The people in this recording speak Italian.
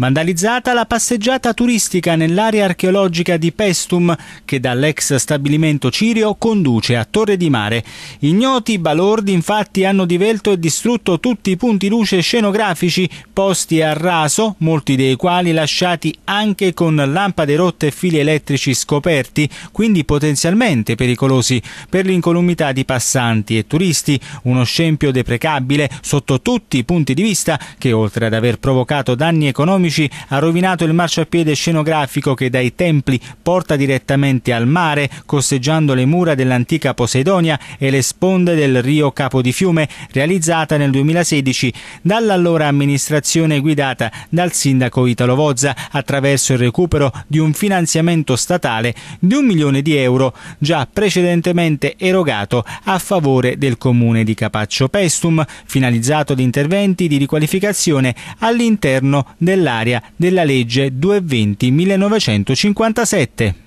Vandalizzata la passeggiata turistica nell'area archeologica di Pestum che dall'ex stabilimento Cirio conduce a Torre di Mare. Ignoti balordi infatti hanno divelto e distrutto tutti i punti luce scenografici posti a raso, molti dei quali lasciati anche con lampade rotte e fili elettrici scoperti, quindi potenzialmente pericolosi per l'incolumità di passanti e turisti, uno scempio deprecabile sotto tutti i punti di vista che oltre ad aver provocato danni economici tecnici ha rovinato il marciapiede scenografico che dai templi porta direttamente al mare, costeggiando le mura dell'antica Poseidonia e le sponde del rio Capo di Fiume, realizzata nel 2016 dall'allora amministrazione guidata dal sindaco Italo Vozza attraverso il recupero di un finanziamento statale di un milione di euro già precedentemente erogato a favore del comune di Capaccio Pestum, finalizzato ad interventi di riqualificazione all'interno dell'area ordinaria della legge 220 1957.